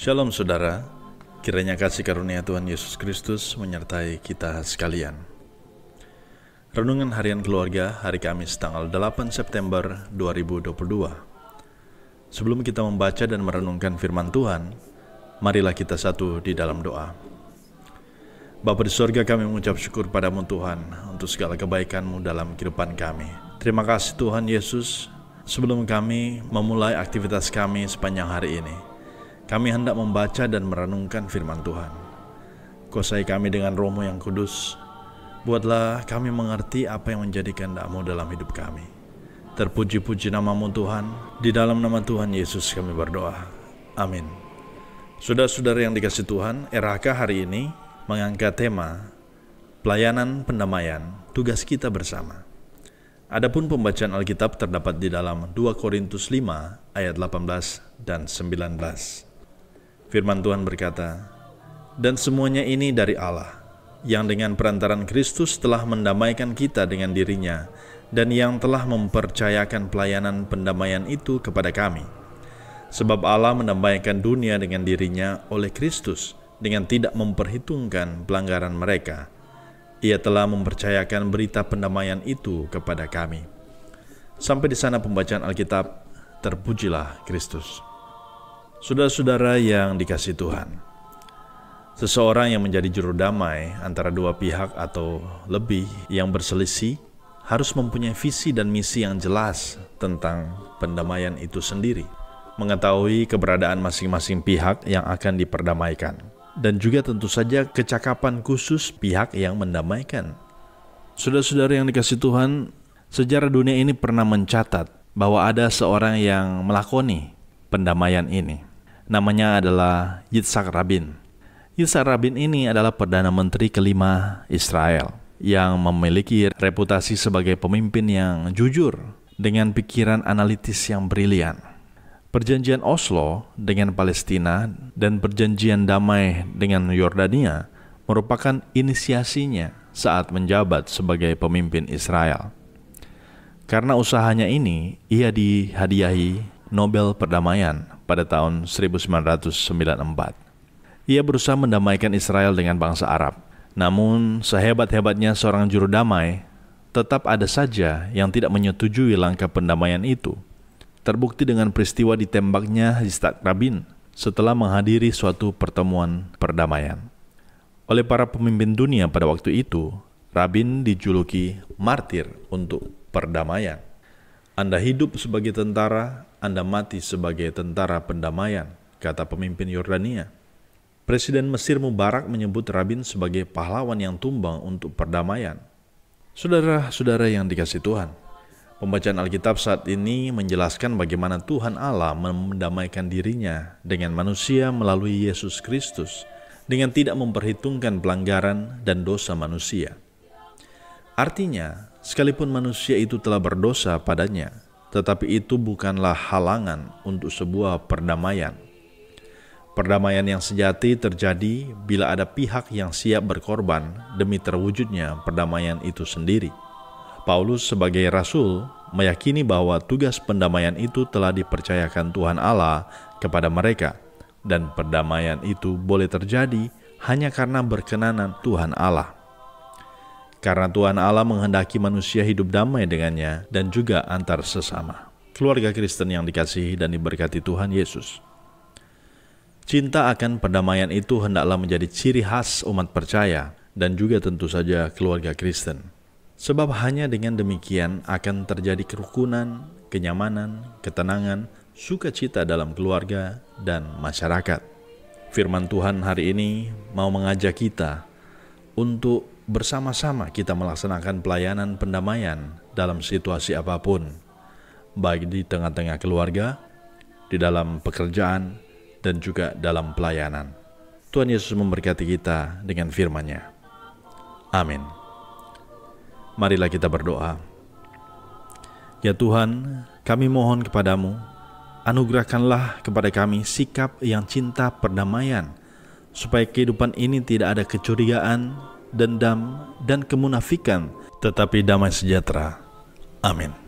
Shalom saudara, kiranya kasih karunia Tuhan Yesus Kristus menyertai kita sekalian. Renungan Harian Keluarga hari Kamis tanggal 8 September 2022. Sebelum kita membaca dan merenungkan firman Tuhan, marilah kita satu di dalam doa. Bapa di sorga kami mengucap syukur padamu Tuhan untuk segala kebaikanmu dalam kehidupan kami. Terima kasih Tuhan Yesus sebelum kami memulai aktivitas kami sepanjang hari ini. Kami hendak membaca dan merenungkan firman Tuhan. Kuasai kami dengan Romo yang kudus. Buatlah kami mengerti apa yang menjadi kehendak dalam hidup kami. Terpuji-puji namamu Tuhan. Di dalam nama Tuhan Yesus kami berdoa. Amin. Saudara-saudara yang dikasih Tuhan, RHK hari ini mengangkat tema Pelayanan Pendamaian, Tugas Kita Bersama. Adapun pembacaan Alkitab terdapat di dalam 2 Korintus 5 ayat 18 dan 19. Firman Tuhan berkata, "Dan semuanya ini dari Allah, yang dengan perantaran Kristus telah mendamaikan kita dengan dirinya dan yang telah mempercayakan pelayanan pendamaian itu kepada kami. Sebab Allah mendamaikan dunia dengan dirinya oleh Kristus dengan tidak memperhitungkan pelanggaran mereka. Ia telah mempercayakan berita pendamaian itu kepada kami." Sampai di sana pembacaan Alkitab. Terpujilah Kristus. Saudara-saudara yang dikasih Tuhan, seseorang yang menjadi juru damai antara dua pihak atau lebih yang berselisih harus mempunyai visi dan misi yang jelas tentang pendamaian itu sendiri, mengetahui keberadaan masing-masing pihak yang akan diperdamaikan, dan juga tentu saja kecakapan khusus pihak yang mendamaikan. Saudara-saudara yang dikasih Tuhan, sejarah dunia ini pernah mencatat bahwa ada seorang yang melakoni pendamaian ini. Namanya adalah Yitzhak Rabin. Yitzhak Rabin ini adalah Perdana Menteri kelima Israel yang memiliki reputasi sebagai pemimpin yang jujur dengan pikiran analitis yang brilian. Perjanjian Oslo dengan Palestina dan perjanjian damai dengan Yordania merupakan inisiasinya saat menjabat sebagai pemimpin Israel. Karena usahanya ini, ia dihadiahi Nobel Perdamaian pada tahun 1994. Ia berusaha mendamaikan Israel dengan bangsa Arab. Namun, sehebat-hebatnya seorang juru damai, tetap ada saja yang tidak menyetujui langkah pendamaian itu. Terbukti dengan peristiwa ditembaknya Yitzhak Rabin setelah menghadiri suatu pertemuan perdamaian. Oleh para pemimpin dunia pada waktu itu, Rabin dijuluki martir untuk perdamaian. Anda hidup sebagai tentara anda mati sebagai tentara pendamaian, kata pemimpin Yordania. Presiden Mesir Mubarak menyebut Rabin sebagai pahlawan yang tumbang untuk perdamaian. Saudara-saudara yang dikasih Tuhan, pembacaan Alkitab saat ini menjelaskan bagaimana Tuhan Allah mendamaikan dirinya dengan manusia melalui Yesus Kristus dengan tidak memperhitungkan pelanggaran dan dosa manusia. Artinya, sekalipun manusia itu telah berdosa padanya, tetapi itu bukanlah halangan untuk sebuah perdamaian. Perdamaian yang sejati terjadi bila ada pihak yang siap berkorban demi terwujudnya perdamaian itu sendiri. Paulus, sebagai rasul, meyakini bahwa tugas pendamaian itu telah dipercayakan Tuhan Allah kepada mereka, dan perdamaian itu boleh terjadi hanya karena berkenanan Tuhan Allah karena Tuhan Allah menghendaki manusia hidup damai dengannya dan juga antar sesama. Keluarga Kristen yang dikasihi dan diberkati Tuhan Yesus. Cinta akan perdamaian itu hendaklah menjadi ciri khas umat percaya dan juga tentu saja keluarga Kristen. Sebab hanya dengan demikian akan terjadi kerukunan, kenyamanan, ketenangan, sukacita dalam keluarga dan masyarakat. Firman Tuhan hari ini mau mengajak kita untuk bersama-sama kita melaksanakan pelayanan pendamaian dalam situasi apapun, baik di tengah-tengah keluarga, di dalam pekerjaan, dan juga dalam pelayanan. Tuhan Yesus memberkati kita dengan firman-Nya. Amin. Marilah kita berdoa. Ya Tuhan, kami mohon kepadamu, anugerahkanlah kepada kami sikap yang cinta perdamaian, supaya kehidupan ini tidak ada kecurigaan, dendam, dan kemunafikan, tetapi damai sejahtera. Amin.